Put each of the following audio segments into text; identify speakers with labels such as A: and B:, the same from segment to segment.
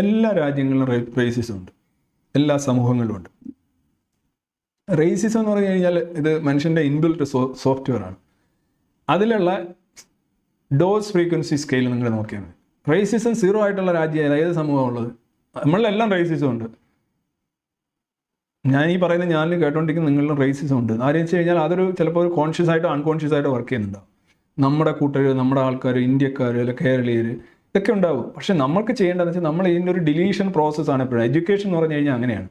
A: എല്ലാ രാജ്യങ്ങളിലും റേസിസം ഉണ്ട് എല്ലാ സമൂഹങ്ങളിലും ഉണ്ട് റേസിസം എന്ന് പറഞ്ഞു കഴിഞ്ഞാൽ ഇത് മനുഷ്യൻ്റെ ഇൻബിൽറ്റ് സോ സോഫ്റ്റ്വെയർ ആണ് അതിലുള്ള ഡോസ് ഫ്രീക്വൻസി സ്കെയിൽ നിങ്ങൾ നോക്കിയാൽ മതി റേസിസം സീറോ ആയിട്ടുള്ള രാജ്യം ഏത് സമൂഹമുള്ളത് നമ്മളിലെല്ലാം റേസിസം ഉണ്ട് ഞാൻ ഈ പറയുന്ന ഞാൻ കേട്ടോണ്ടിരിക്കുന്ന നിങ്ങളിലും റേസിസം ഉണ്ട് ആരെന്ന് വെച്ച് കഴിഞ്ഞാൽ അതൊരു ചിലപ്പോൾ ഒരു കോൺഷ്യസ് ആയിട്ടോ അൺകോൺഷ്യസ് ആയിട്ടോ വർക്ക് ചെയ്യുന്നുണ്ടാവും നമ്മുടെ കൂട്ടർ നമ്മുടെ ആൾക്കാർ ഇന്ത്യക്കാർ അല്ലെങ്കിൽ കേരളീയർ ഇതൊക്കെ ഉണ്ടാവും പക്ഷെ നമ്മൾക്ക് ചെയ്യേണ്ടതെന്ന് വെച്ചാൽ നമ്മൾ ഇതിൻ്റെ ഒരു ഡിലീഷൻ പ്രോസസ്സാണ് എപ്പോഴും എഡ്യൂക്കേഷൻ എന്ന് പറഞ്ഞു കഴിഞ്ഞാൽ അങ്ങനെയാണ്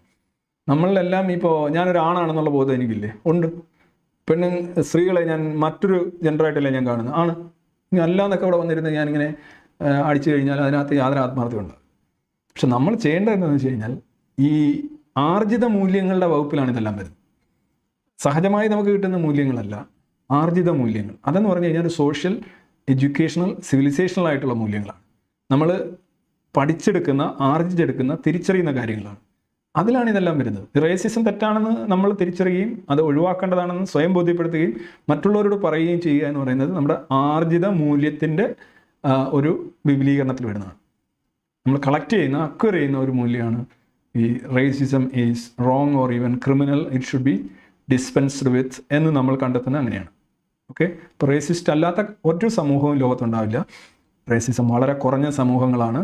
A: നമ്മളെല്ലാം ഇപ്പോൾ ഞാനൊരാണാണെന്നുള്ള ബോധം എനിക്കില്ലേ ഉണ്ട് പെണ്ണ് സ്ത്രീകളെ ഞാൻ മറ്റൊരു ജെൻഡറായിട്ടല്ലേ ഞാൻ കാണുന്നത് ആണ് ഇനി അല്ലാന്നൊക്കെ അവിടെ വന്നിരുന്ന് ഞാനിങ്ങനെ അടിച്ചു കഴിഞ്ഞാൽ അതിനകത്ത് യാതൊരു ആത്മാർത്ഥ്യം ഉണ്ടാകും പക്ഷെ നമ്മൾ ചെയ്യേണ്ടത് എന്താണെന്ന് വെച്ച് കഴിഞ്ഞാൽ ഈ ആർജിത മൂല്യങ്ങളുടെ വകുപ്പിലാണ് ഇതെല്ലാം വരുന്നത് സഹജമായി നമുക്ക് കിട്ടുന്ന മൂല്യങ്ങളല്ല ആർജിത മൂല്യങ്ങൾ അതെന്ന് പറഞ്ഞു കഴിഞ്ഞാൽ സോഷ്യൽ എഡ്യൂക്കേഷണൽ സിവിലൈസേഷണൽ ആയിട്ടുള്ള മൂല്യങ്ങളാണ് നമ്മൾ പഠിച്ചെടുക്കുന്ന ആർജിച്ചെടുക്കുന്ന തിരിച്ചറിയുന്ന കാര്യങ്ങളാണ് അതിലാണ് ഇതെല്ലാം വരുന്നത് റേസിസം തെറ്റാണെന്ന് നമ്മൾ തിരിച്ചറിയുകയും അത് ഒഴിവാക്കേണ്ടതാണെന്ന് സ്വയം ബോധ്യപ്പെടുത്തുകയും മറ്റുള്ളവരോട് പറയുകയും ചെയ്യുക എന്ന് പറയുന്നത് നമ്മുടെ ആർജിത മൂല്യത്തിൻ്റെ ഒരു വിപുലീകരണത്തിൽ വരുന്നതാണ് നമ്മൾ കളക്ട് ചെയ്യുന്ന അക്വർ ചെയ്യുന്ന ഒരു മൂല്യമാണ് ഈ racism is wrong or even criminal it should be dispensed with എന്ന് നമ്മൾ കണ്ടെത്തുന്നത് അങ്ങനെയാണ് ഓക്കെ ഇപ്പോൾ റേസിസ്റ്റ് അല്ലാത്ത ഒരു സമൂഹവും ലോകത്തുണ്ടാവില്ല റേസിസം വളരെ കുറഞ്ഞ സമൂഹങ്ങളാണ്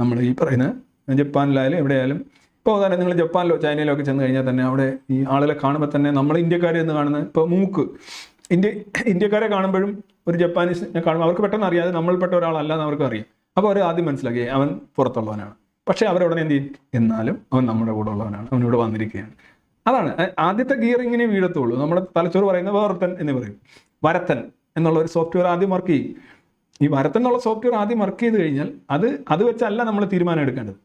A: നമ്മൾ ഈ പറയുന്നത് ജപ്പാനിലായാലും എവിടെയായാലും ഇപ്പോൾ തന്നെ നിങ്ങൾ ജപ്പാനിലോ ചൈനയിലോ ഒക്കെ ചെന്ന് കഴിഞ്ഞാൽ തന്നെ അവിടെ ഈ ആളുകളെ കാണുമ്പോൾ തന്നെ നമ്മൾ ഇന്ത്യക്കാരെ എന്ന് കാണുന്നത് ഇപ്പോൾ മൂക്ക് ഇന്ത്യ ഇന്ത്യക്കാരെ കാണുമ്പോഴും ഒരു ജപ്പാനീസിനെ കാണുമ്പോൾ അവർക്ക് പെട്ടെന്ന് അറിയാതെ നമ്മൾപ്പെട്ട എന്ന് അവർക്ക് അറിയാം അപ്പോൾ അവർ ആദ്യം മനസ്സിലാക്കി അവൻ പുറത്തുള്ളവനാണ് പക്ഷേ അവരവിടെ എന്ത് ചെയ്യും എന്നാലും അവൻ നമ്മുടെ കൂടെ ഉള്ളവനാണ് അവനോട് വന്നിരിക്കുകയാണ് അതാണ് ആദ്യത്തെ ഗിയർ ഇങ്ങനെ വീഴത്തുള്ളൂ നമ്മുടെ തലച്ചോറ് പറയുന്ന വേർത്തൻ എന്ന് പറയും വരത്തൻ എന്നുള്ള ഒരു സോഫ്റ്റ്വെയർ ആദ്യം വർക്ക് ചെയ്യും ഈ വരത്തെന്നുള്ള സോഫ്റ്റ്വെയർ ആദ്യം വർക്ക് ചെയ്ത് കഴിഞ്ഞാൽ അത് അത് വെച്ചല്ല നമ്മൾ തീരുമാനം എടുക്കേണ്ടത്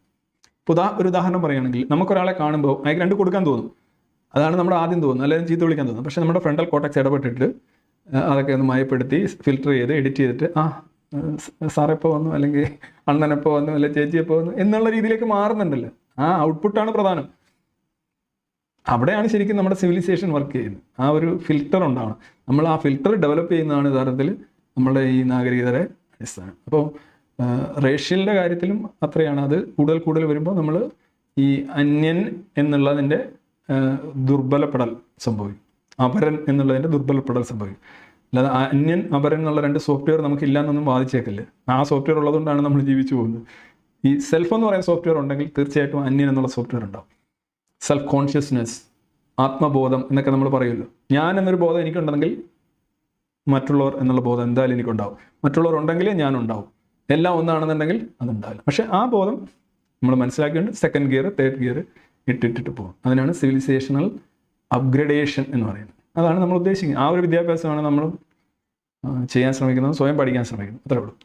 A: ഇപ്പോൾ ഉദാ ഒരു ഉദാഹരണം പറയുകയാണെങ്കിൽ നമുക്കൊരാളെ കാണുമ്പോൾ അയാൾക്ക് രണ്ട് കൊടുക്കാൻ തോന്നും അതാണ് നമ്മുടെ ആദ്യം തോന്നുന്നത് അല്ലെങ്കിൽ ചീത്ത വിളിക്കാൻ തോന്നുന്നത് പക്ഷേ നമ്മുടെ ഫ്രണ്ടൽ കോട്ടക്സ് ഇടപെട്ടിട്ട് അതൊക്കെ ഒന്ന് മയപ്പെടുത്തി ഫിൽറ്റർ ചെയ്ത് എഡിറ്റ് ചെയ്തിട്ട് ആ സാറെപ്പോൾ വന്നു അല്ലെങ്കിൽ അണ്ണനെപ്പോൾ വന്നു അല്ലെങ്കിൽ ചേച്ചിയെപ്പോൾ വന്നു എന്നുള്ള രീതിയിലേക്ക് മാറുന്നുണ്ടല്ലോ ആ ഔട്ട്പുട്ടാണ് പ്രധാനം അവിടെയാണ് ശരിക്കും നമ്മുടെ സിവിലൈസേഷൻ വർക്ക് ചെയ്യുന്നത് ആ ഒരു ഫിൽറ്റർ ഉണ്ടാവണം നമ്മൾ ആ ഫിൽറ്റർ ഡെവലപ്പ് ചെയ്യുന്നതാണ് യഥാർത്ഥത്തിൽ നമ്മളുടെ ഈ നാഗരികതയുടെ അടിസ്ഥാനം അപ്പോൾ റേഷ്യലിൻ്റെ കാര്യത്തിലും അത്രയാണ് അത് കൂടുതൽ കൂടുതൽ വരുമ്പോൾ നമ്മൾ ഈ അന്യൻ എന്നുള്ളതിൻ്റെ ദുർബലപ്പെടൽ സംഭവിക്കും അപരൻ എന്നുള്ളതിൻ്റെ ദുർബലപ്പെടൽ സംഭവിക്കും അല്ലാതെ അന്യൻ അപരൻ എന്നുള്ള രണ്ട് സോഫ്റ്റ്വെയർ നമുക്ക് ഇല്ലാന്നൊന്നും വാദിച്ചേക്കില്ല ആ സോഫ്റ്റ്വെയർ ഉള്ളതുകൊണ്ടാണ് നമ്മൾ ജീവിച്ചു പോകുന്നത് ഈ സെൽഫ് എന്ന് പറയുന്ന സോഫ്റ്റ്വെയർ ഉണ്ടെങ്കിൽ തീർച്ചയായിട്ടും അന്യൻ എന്നുള്ള സോഫ്റ്റ്വെയർ ഉണ്ടാവും സെൽഫ് കോൺഷ്യസ്നെസ് ആത്മബോധം എന്നൊക്കെ നമ്മൾ പറയുമല്ലോ ഞാൻ എന്നൊരു ബോധം എനിക്കുണ്ടെങ്കിൽ മറ്റുള്ളവർ എന്നുള്ള ബോധം എന്തായാലും എനിക്കുണ്ടാവും മറ്റുള്ളവർ ഉണ്ടെങ്കിലേ ഞാനുണ്ടാവും എല്ലാം ഒന്നാണെന്നുണ്ടെങ്കിൽ അതുണ്ടാവില്ല പക്ഷേ ആ ബോധം നമ്മൾ മനസ്സിലാക്കിയുണ്ട് സെക്കൻഡ് ഗിയർ തേർഡ് ഗിയർ ഇട്ടിട്ടിട്ട് പോകും അതിനാണ് സിവിലൈസേഷണൽ അപ്ഗ്രഡേഷൻ എന്ന് പറയുന്നത് അതാണ് നമ്മൾ ഉദ്ദേശിക്കുന്നത് ആ ഒരു വിദ്യാഭ്യാസമാണ് നമ്മൾ ചെയ്യാൻ ശ്രമിക്കുന്നത് സ്വയം പഠിക്കാൻ ശ്രമിക്കുന്നത് അത്രേ ഉള്ളൂ